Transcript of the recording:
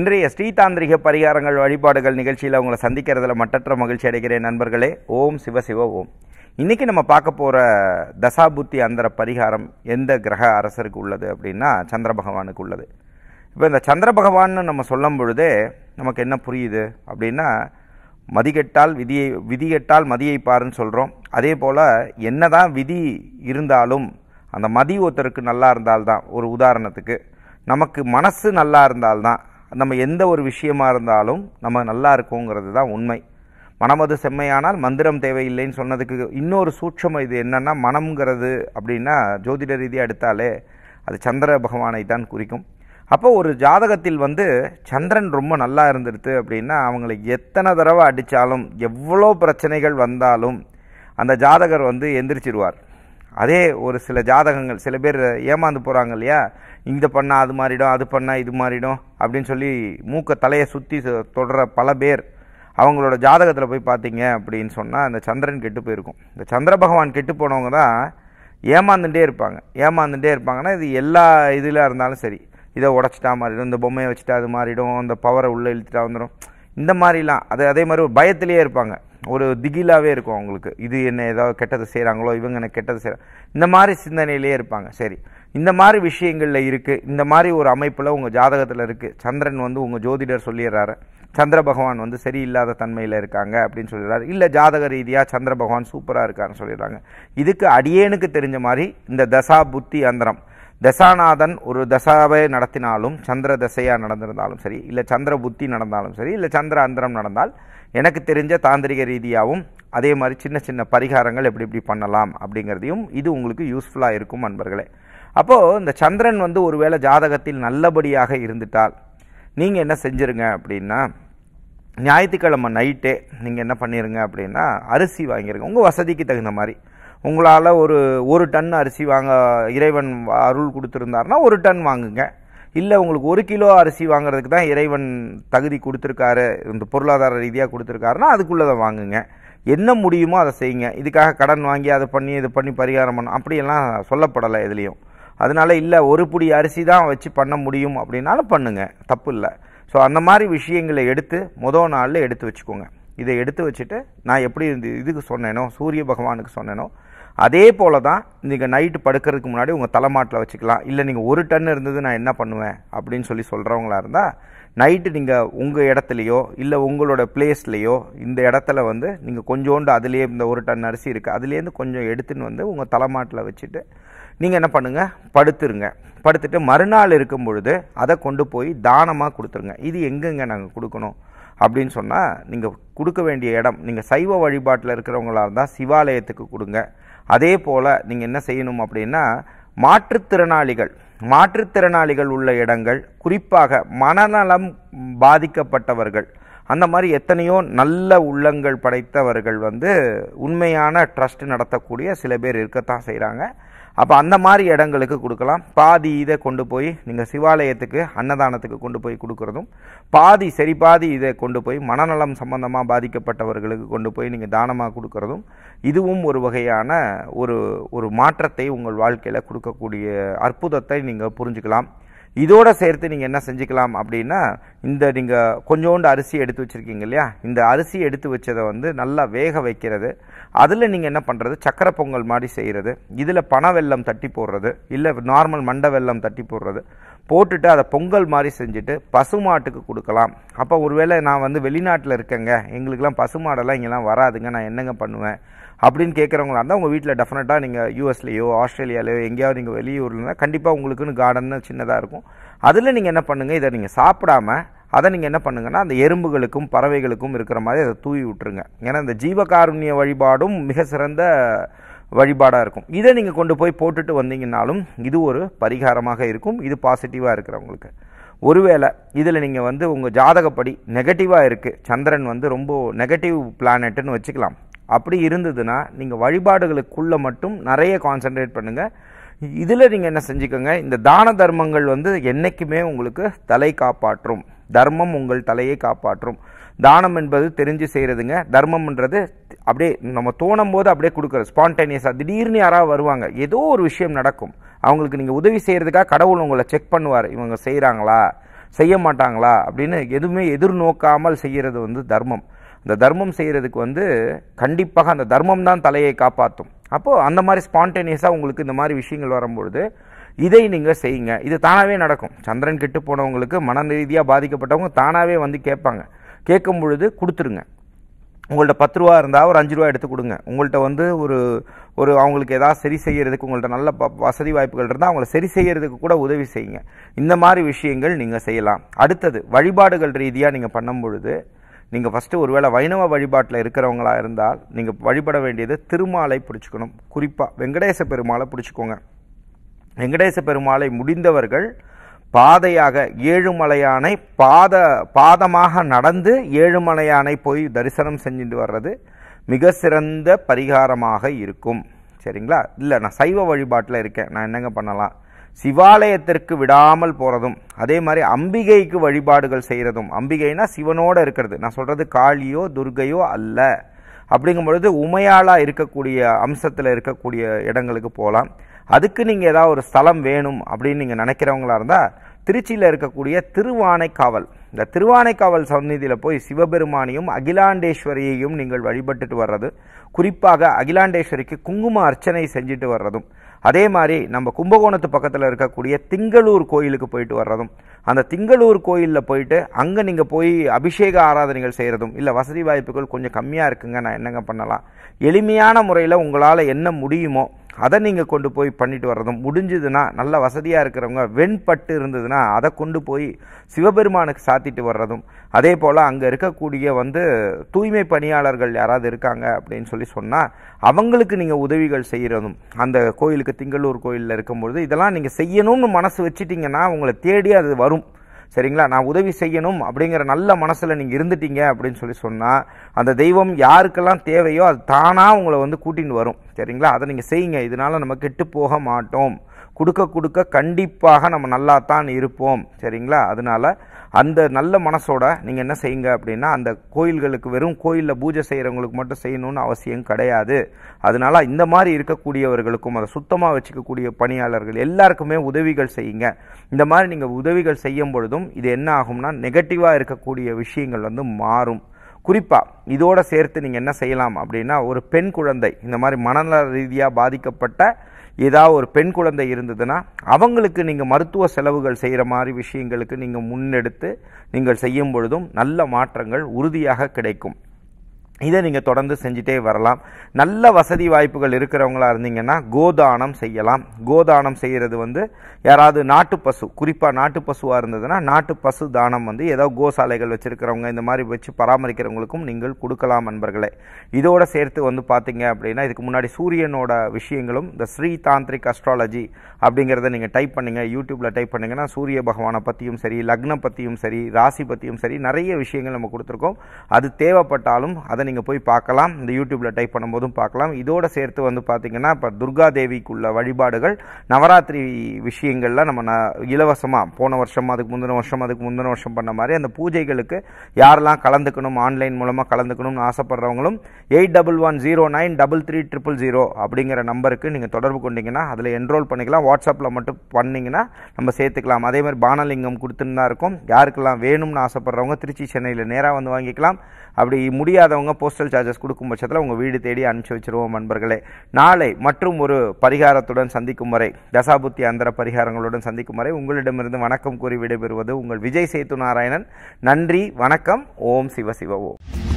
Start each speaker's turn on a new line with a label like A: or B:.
A: இன்றைய ஸ்ரீதாந்திரிக பரிகாரங்கள் வழிபாடுகள் நிகழ்ச்சியில் அவங்களை சந்திக்கிறதுல மட்டற்ற மகிழ்ச்சி அடைகிறேன் நண்பர்களே ஓம் சிவசிவ ஓம் இன்றைக்கி நம்ம பார்க்க போகிற தசாபுத்தி அந்தர பரிகாரம் எந்த கிரக அரசருக்கு உள்ளது அப்படின்னா சந்திர பகவானுக்கு உள்ளது இப்போ இந்த சந்திர பகவான்னு நம்ம சொல்லும் பொழுதே நமக்கு என்ன புரியுது அப்படின்னா மதிகெட்டால் விதியை விதிகெட்டால் மதியை பாருன்னு சொல்கிறோம் அதே போல் என்ன தான் விதி இருந்தாலும் அந்த மதி ஒருத்தருக்கு நல்லா இருந்தால்தான் ஒரு உதாரணத்துக்கு நமக்கு மனசு நல்லா இருந்தால்தான் நம்ம எந்த ஒரு விஷயமா இருந்தாலும் நம்ம நல்லா இருக்கோங்கிறது தான் உண்மை மனமது செம்மையானால் மந்திரம் தேவையில்லைன்னு சொன்னதுக்கு இன்னொரு சூட்சம் இது என்னென்னா மனம்ங்கிறது அப்படின்னா ஜோதிட ரீதியாக எடுத்தாலே அது சந்திர பகவானை தான் குறிக்கும் அப்போ ஒரு ஜாதகத்தில் வந்து சந்திரன் ரொம்ப நல்லா இருந்துடுது அப்படின்னா அவங்களை எத்தனை தடவை அடித்தாலும் எவ்வளோ பிரச்சனைகள் வந்தாலும் அந்த ஜாதகர் வந்து எந்திரிச்சிருவார் அதே ஒரு சில ஜாதகங்கள் சில பேர் ஏமாந்து போகிறாங்க இல்லையா இந்த பண்ணால் அது மாறிடும் அது பண்ணால் இது மாறிடும் அப்படின்னு சொல்லி மூக்க தலையை சுற்றி தொடர பல பேர் அவங்களோட ஜாதகத்தில் போய் பார்த்தீங்க அப்படின்னு சொன்னால் அந்த சந்திரன் கெட்டு போயிருக்கும் இந்த சந்திர பகவான் கெட்டு போனவங்க தான் ஏமாந்துட்டே இருப்பாங்க ஏமாந்துட்டே இருப்பாங்கன்னா இது எல்லா இதில் இருந்தாலும் சரி இதை உடச்சிட்டா மாறிடும் இந்த பொம்மையை வச்சுட்டா அது மாறிடும் அந்த பவரை உள்ளே இழுத்துட்டா வந்துடும் இந்த மாதிரிலாம் அது அதே மாதிரி ஒரு பயத்திலேயே இருப்பாங்க ஒரு திகிலாகவே இருக்கும் அவங்களுக்கு இது என்ன ஏதாவது கெட்டது செய்கிறாங்களோ இவங்க என்ன கெட்டது செய்கிறாங்க இந்த மாதிரி சிந்தனையிலே இருப்பாங்க சரி இந்த மாதிரி விஷயங்களில் இருக்குது இந்த மாதிரி ஒரு அமைப்பில் உங்கள் ஜாதகத்தில் இருக்குது சந்திரன் வந்து உங்கள் ஜோதிடர் சொல்லிடுறாரு சந்திர பகவான் வந்து சரியில்லாத தன்மையில் இருக்காங்க அப்படின்னு சொல்லிடுறாரு இல்லை ஜாதக ரீதியாக சந்திர பகவான் சூப்பராக இருக்காருன்னு சொல்லிடுறாங்க இதுக்கு அடியேனுக்கு தெரிஞ்ச மாதிரி இந்த தசா புத்தி அந்தரம் தசாநாதன் ஒரு தசாவை நடத்தினாலும் சந்திர தசையாக நடந்திருந்தாலும் சரி இல்லை சந்திர புத்தி நடந்தாலும் சரி இல்லை சந்திர அந்தரம் நடந்தால் எனக்கு தெரிஞ்ச தாந்திரிக ரீதியாகவும் அதே மாதிரி சின்ன சின்ன பரிகாரங்கள் எப்படி எப்படி பண்ணலாம் அப்படிங்கிறதையும் இது உங்களுக்கு யூஸ்ஃபுல்லாக இருக்கும் அன்பர்களே அப்போது இந்த சந்திரன் வந்து ஒருவேளை ஜாதகத்தில் நல்லபடியாக இருந்துட்டால் நீங்கள் என்ன செஞ்சுருங்க அப்படின்னா ஞாயிற்றுக்கிழமை நைட்டே நீங்கள் என்ன பண்ணிடுங்க அப்படின்னா அரிசி வாங்கிடுங்க உங்கள் வசதிக்கு தகுந்த மாதிரி உங்களால் ஒரு ஒரு டன் அரிசி வாங்க இறைவன் அருள் கொடுத்துருந்தாருனா ஒரு டன் வாங்குங்க இல்லை உங்களுக்கு ஒரு கிலோ அரிசி வாங்குறதுக்கு தான் இறைவன் தகுதி கொடுத்துருக்காரு இந்த பொருளாதார ரீதியாக கொடுத்துருக்காருன்னா அதுக்குள்ளதை வாங்குங்க என்ன முடியுமோ அதை செய்யுங்க இதுக்காக கடன் வாங்கி அதை பண்ணி இது பண்ணி பரிகாரம் பண்ணும் அப்படியெல்லாம் சொல்லப்படலை எதுலேயும் அதனால் இல்லை ஒரு புடி அரிசி தான் வச்சு பண்ண முடியும் அப்படின்னாலும் பண்ணுங்கள் தப்பு இல்லை ஸோ அந்த மாதிரி விஷயங்களை எடுத்து மொதல் நாளில் எடுத்து வச்சுக்கோங்க இதை எடுத்து வச்சுட்டு நான் எப்படி இந்த இதுக்கு சொன்னேனோ சூரிய பகவானுக்கு சொன்னேனோ அதே போல் தான் நீங்கள் நைட்டு படுக்கிறதுக்கு முன்னாடி உங்கள் தலைமாட்டில் வச்சுக்கலாம் இல்லை நீங்கள் ஒரு டன் இருந்தது நான் என்ன பண்ணுவேன் அப்படின்னு சொல்லி சொல்கிறவங்களா இருந்தால் நைட்டு நீங்கள் உங்கள் இடத்துலையோ இல்லை உங்களோட பிளேஸ்லேயோ இந்த இடத்துல வந்து நீங்கள் கொஞ்சோண்டு அதுலேயே இந்த ஒரு டன் அரிசி இருக்குது அதுலேருந்து கொஞ்சம் எடுத்துன்னு வந்து உங்கள் தலைமாட்டில் வச்சுட்டு நீங்கள் என்ன பண்ணுங்கள் படுத்துருங்க படுத்துட்டு மறுநாள் இருக்கும் பொழுது அதை கொண்டு போய் தானமாக கொடுத்துருங்க இது எங்கெங்கே நாங்கள் கொடுக்கணும் அப்படின்னு சொன்னால் நீங்கள் கொடுக்க வேண்டிய இடம் நீங்கள் சைவ வழிபாட்டில் இருக்கிறவங்களாக இருந்தால் சிவாலயத்துக்கு கொடுங்க அதே போல் நீங்கள் என்ன செய்யணும் அப்படின்னா மாற்றுத்திறனாளிகள் மாற்றுத்திறனாளிகள் உள்ள இடங்கள் குறிப்பாக மனநலம் பாதிக்கப்பட்டவர்கள் அந்த மாதிரி எத்தனையோ நல்ல உள்ளங்கள் படைத்தவர்கள் வந்து உண்மையான ட்ரஸ்ட் நடத்தக்கூடிய சில பேர் இருக்கத்தான் செய்கிறாங்க அப்போ அந்த மாதிரி இடங்களுக்கு கொடுக்கலாம் பாதி இதை கொண்டு போய் நீங்கள் சிவாலயத்துக்கு அன்னதானத்துக்கு கொண்டு போய் கொடுக்குறதும் பாதி சரி பாதி இதை கொண்டு போய் மனநலம் சம்பந்தமாக பாதிக்கப்பட்டவர்களுக்கு கொண்டு போய் நீங்கள் தானமாக கொடுக்குறதும் இதுவும் ஒரு வகையான ஒரு ஒரு மாற்றத்தை உங்கள் வாழ்க்கையில் கொடுக்கக்கூடிய அற்புதத்தை நீங்கள் புரிஞ்சுக்கலாம் இதோடு சேர்த்து நீங்கள் என்ன செஞ்சுக்கலாம் அப்படின்னா இந்த நீங்கள் கொஞ்சோண்டு அரிசி எடுத்து வச்சுருக்கீங்க இல்லையா இந்த அரிசி எடுத்து வச்சதை வந்து நல்லா வேக வைக்கிறது அதில் நீங்கள் என்ன பண்ணுறது சக்கரை பொங்கல் மாதிரி செய்கிறது இதில் பன வெள்ளம் தட்டி போடுறது இல்லை நார்மல் மண்டை வெள்ளம் தட்டி போடுறது போட்டுட்டு அதை பொங்கல் மாதிரி செஞ்சுட்டு பசுமாட்டுக்கு கொடுக்கலாம் அப்போ ஒருவேளை நான் வந்து வெளிநாட்டில் இருக்கேங்க எங்களுக்கெல்லாம் பசுமாடெல்லாம் இங்கெல்லாம் வராதுங்க நான் என்னங்க பண்ணுவேன் அப்படின்னு கேட்குறவங்களா இருந்தால் உங்கள் வீட்டில் டெஃபினட்டாக நீங்கள் யூஎஸ்லேயோ ஆஸ்திரேலியாலேயோ எங்கேயாவது நீங்கள் வெளியூர்லனா கண்டிப்பாக உங்களுக்குன்னு கார்டன் சின்னதாக இருக்கும் அதில் நீங்கள் என்ன பண்ணுங்கள் இதை நீங்கள் சாப்பிடாம அதை நீங்கள் என்ன பண்ணுங்கன்னா அந்த எறும்புகளுக்கும் பறவைகளுக்கும் இருக்கிற மாதிரி அதை தூவி விட்டுருங்க ஏன்னா இந்த ஜீவகாருண்ய வழிபாடும் மிக சிறந்த வழிபாடாக இருக்கும் இதை நீங்கள் கொண்டு போய் போட்டுட்டு வந்தீங்கன்னாலும் இது ஒரு பரிகாரமாக இருக்கும் இது பாசிட்டிவாக இருக்கிறவங்களுக்கு ஒருவேளை இதில் நீங்கள் வந்து உங்கள் ஜாதகப்படி நெகட்டிவாக இருக்குது சந்திரன் வந்து ரொம்ப நெகட்டிவ் பிளானட்டுன்னு வச்சுக்கலாம் அப்படி இருந்ததுன்னா நீங்கள் வழிபாடுகளுக்குள்ளே மட்டும் நிறைய கான்சன்ட்ரேட் பண்ணுங்கள் இதில் நீங்கள் என்ன செஞ்சுக்கோங்க இந்த தான தர்மங்கள் வந்து என்றைக்குமே உங்களுக்கு தலை காப்பாற்றும் தர்மம் உங்கள் தலையை காப்பாற்றும் தானம் என்பது தெரிஞ்சு செய்கிறதுங்க தர்மம்ன்றது அப்படியே நம்ம தோணும் போது அப்படியே கொடுக்குறது ஸ்பான்டேனியஸாக திடீர்னு யாராவது வருவாங்க ஏதோ ஒரு விஷயம் நடக்கும் அவங்களுக்கு நீங்கள் உதவி செய்கிறதுக்காக கடவுள் உங்களை செக் பண்ணுவார் இவங்க செய்கிறாங்களா செய்ய மாட்டாங்களா அப்படின்னு எதுவுமே எதிர்நோக்காமல் செய்கிறது வந்து தர்மம் அந்த தர்மம் செய்கிறதுக்கு வந்து கண்டிப்பாக அந்த தர்மம் தான் தலையை காப்பாற்றும் அப்போது அந்த மாதிரி ஸ்பான்டேனியஸாக உங்களுக்கு இந்த மாதிரி விஷயங்கள் வரும்பொழுது இதை நீங்கள் செய்யுங்க இது தானாகவே நடக்கும் சந்திரன் கெட்டு போனவங்களுக்கு மன ரீதியாக பாதிக்கப்பட்டவங்க தானாகவே வந்து கேட்பாங்க கேட்கும் பொழுது கொடுத்துருங்க உங்கள்கிட்ட பத்து ரூபா இருந்தால் ஒரு அஞ்சு ரூபா எடுத்து கொடுங்க உங்கள்கிட்ட வந்து ஒரு ஒரு அவங்களுக்கு எதாவது சரி செய்கிறதுக்கு உங்கள்கிட்ட நல்ல ப வசதி வாய்ப்புகள் இருந்தால் அவங்கள சரி செய்கிறதுக்கு கூட உதவி செய்யுங்க இந்த மாதிரி விஷயங்கள் நீங்கள் செய்யலாம் அடுத்தது வழிபாடுகள் ரீதியாக நீங்கள் பண்ணும் பொழுது நீங்கள் ஃபஸ்ட்டு ஒருவேளை வைணவ வழிபாட்டில் இருக்கிறவங்களா இருந்தால் நீங்கள் வழிபட வேண்டியது திருமாலை பிடிச்சிக்கணும் குறிப்பாக வெங்கடேச பெருமாளை பிடிச்சிக்கோங்க வெங்கடேச பெருமாளை முடிந்தவர்கள் பாதையாக ஏழுமலையானை பாத பாதமாக நடந்து ஏழுமலையானை போய் தரிசனம் செஞ்சுட்டு வர்றது மிக சிறந்த பரிகாரமாக இருக்கும் சரிங்களா இல்லை நான் சைவ வழிபாட்டில் இருக்கேன் நான் என்னங்க பண்ணலாம் சிவாலயத்திற்கு விடாமல் போகிறதும் அதே மாதிரி அம்பிகைக்கு வழிபாடுகள் செய்கிறதும் அம்பிகைனா சிவனோடு இருக்கிறது நான் சொல்கிறது காளியோ துர்கையோ அல்ல அப்படிங்கும் பொழுது உமையாளாக இருக்கக்கூடிய அம்சத்தில் இருக்கக்கூடிய இடங்களுக்கு போகலாம் அதுக்கு நீங்கள் ஏதாவது ஒரு ஸ்தலம் வேணும் அப்படின்னு நீங்கள் நினைக்கிறவங்களா இருந்தால் திருச்சியில் இருக்கக்கூடிய திருவானைக்காவல் இந்த திருவானைக்காவல் சந்நிதியில் போய் சிவபெருமானையும் அகிலாண்டேஸ்வரியையும் நீங்கள் வழிபட்டுட்டு வர்றது குறிப்பாக அகிலாண்டேஸ்வரிக்கு குங்கும அர்ச்சனை செஞ்சுட்டு வர்றதும் அதே மாதிரி நம்ம கும்பகோணத்து பக்கத்தில் இருக்கக்கூடிய திங்களூர் கோயிலுக்கு போயிட்டு வர்றதும் அந்த திங்களூர் கோயிலில் போயிட்டு அங்கே நீங்கள் போய் அபிஷேக ஆராதனைகள் செய்கிறதும் இல்லை வசதி வாய்ப்புகள் கொஞ்சம் கம்மியாக இருக்குங்க நான் என்னங்க பண்ணலாம் எளிமையான முறையில் உங்களால் என்ன முடியுமோ அதை நீங்கள் கொண்டு போய் பண்ணிட்டு வர்றதும் முடிஞ்சதுன்னா நல்ல வசதியாக இருக்கிறவங்க வெண்பட்டு இருந்ததுன்னா அதை கொண்டு போய் சிவபெருமானுக்கு சாத்திட்டு வர்றதும் அதே போல் அங்கே இருக்கக்கூடிய வந்து தூய்மை பணியாளர்கள் யாராவது இருக்காங்க அப்படின்னு சொல்லி சொன்னால் அவங்களுக்கு நீங்கள் உதவிகள் செய்கிறதும் அந்த கோயிலுக்கு திங்களூர் கோயிலில் இருக்கும்பொழுது இதெல்லாம் நீங்கள் செய்யணும்னு மனசு வச்சுட்டிங்கன்னா உங்களை தேடி அது வரும் சரிங்களா நான் உதவி செய்யணும் அப்படிங்கிற நல்ல மனசில் நீங்கள் இருந்துட்டீங்க அப்படின்னு சொல்லி சொன்னால் அந்த தெய்வம் யாருக்கெல்லாம் தேவையோ அது தானாக உங்களை வந்து கூட்டின்னு வரும் சரிங்களா அதை நீங்கள் செய்யுங்க இதனால் நம்ம கெட்டு போக மாட்டோம் கொடுக்க கொடுக்க கண்டிப்பாக நம்ம நல்லா தான் இருப்போம் சரிங்களா அதனால் அந்த நல்ல மனசோட நீங்கள் என்ன செய்யுங்க அப்படின்னா அந்த கோயில்களுக்கு வெறும் கோயிலில் பூஜை செய்கிறவங்களுக்கு மட்டும் செய்யணும்னு அவசியம் கிடையாது அதனால் இந்த மாதிரி இருக்கக்கூடியவர்களுக்கும் அதை சுத்தமாக வச்சுக்கக்கூடிய பணியாளர்கள் எல்லாருக்குமே உதவிகள் செய்யுங்க இந்த மாதிரி நீங்கள் உதவிகள் செய்யும் பொழுதும் இது என்ன ஆகும்னா நெகட்டிவாக இருக்கக்கூடிய விஷயங்கள் வந்து மாறும் குறிப்பாக இதோடு சேர்த்து நீங்கள் என்ன செய்யலாம் அப்படின்னா ஒரு பெண் குழந்தை இந்த மாதிரி மனநல ரீதியாக பாதிக்கப்பட்ட ஏதாவது ஒரு பெண் குழந்தை இருந்ததுன்னா அவங்களுக்கு நீங்கள் மருத்துவ செலவுகள் செய்கிற மாதிரி விஷயங்களுக்கு நீங்கள் முன்னெடுத்து நீங்கள் செய்யும் பொழுதும் நல்ல மாற்றங்கள் உறுதியாக கிடைக்கும் இதை நீங்கள் தொடர்ந்து செஞ்சுட்டே வரலாம் நல்ல வசதி வாய்ப்புகள் இருக்கிறவங்களா இருந்தீங்கன்னா கோதானம் செய்யலாம் கோதானம் செய்கிறது வந்து யாராவது நாட்டு பசு குறிப்பாக நாட்டு பசுவாக இருந்ததுன்னா நாட்டு பசு தானம் வந்து ஏதோ கோசாலைகள் வச்சுருக்கிறவங்க இந்த மாதிரி வச்சு பராமரிக்கிறவங்களுக்கும் நீங்கள் கொடுக்கலாம் நண்பர்களே இதோட சேர்த்து வந்து பார்த்தீங்க அப்படின்னா இதுக்கு முன்னாடி சூரியனோட விஷயங்களும் இந்த ஸ்ரீ தாந்திரிக் அஸ்ட்ராலஜி அப்படிங்கிறத நீங்கள் டைப் பண்ணுங்கள் யூடியூப்பில் டைப் பண்ணிங்கன்னா சூரிய பகவானை பற்றியும் சரி லக்னம் பற்றியும் சரி ராசி பற்றியும் சரி நிறைய விஷயங்கள் நம்ம கொடுத்துருக்கோம் அது தேவைப்பட்டாலும் அதை நீங்கள் போய் பார்க்கலாம் இந்த யூடியூப்பில் டைப் பண்ணும்போதும் பார்க்கலாம் இதோடு சேர்த்து வந்து பார்த்திங்கன்னா இப்போ துர்கா தேவிக்குள்ள வழிபாடுகள் நவராத்திரி விஷயங்களில் நம்ம ந இலவசமாக போன வருஷம் அதுக்கு முந்தின வருஷம் அதுக்கு முந்தின வருஷம் பண்ண மாதிரி அந்த பூஜைகளுக்கு யாரெல்லாம் கலந்துக்கணும் ஆன்லைன் மூலமாக கலந்துக்கணும்னு ஆசைப்படுறவங்களும் eight double one zero nine double three triple zero அப்படிங்கிற நம்பருக்கு நீங்கள் தொடர்பு கொண்டீங்கன்னா அதில் என்ரோல் பண்ணிக்கலாம் வாட்ஸ்அப்பில் மட்டும் பண்ணிங்கன்னா நம்ம சேர்த்துக்கலாம் அதே மாதிரி பானலிங்கம் கொடுத்துன்னு தான் இருக்கும் யாருக்கெல்லாம் வேணும்னு ஆசைப்பட்றவங்க திருச்சி சென்னையில் நேராக வந்து வாங்கிக்கலாம் அப்படி முடியாதவங்க போஸ்டல் சார்ஜஸ் கொடுக்கும் பட்சத்தில் உங்கள் வீடு தேடி அனுப்பிச்சி வச்சுருவோம் நண்பர்களே நாளை மற்றும் ஒரு பரிகாரத்துடன் சந்திக்கும் வரை தசாபுத்தி அந்தர பரிகாரங்களுடன் சந்திக்கும் வரை உங்களிடமிருந்து வணக்கம் கூறி விடைபெறுவது உங்கள் விஜய் சேத்து நாராயணன் நன்றி வணக்கம் ஓம் சிவ சிவ ஓம்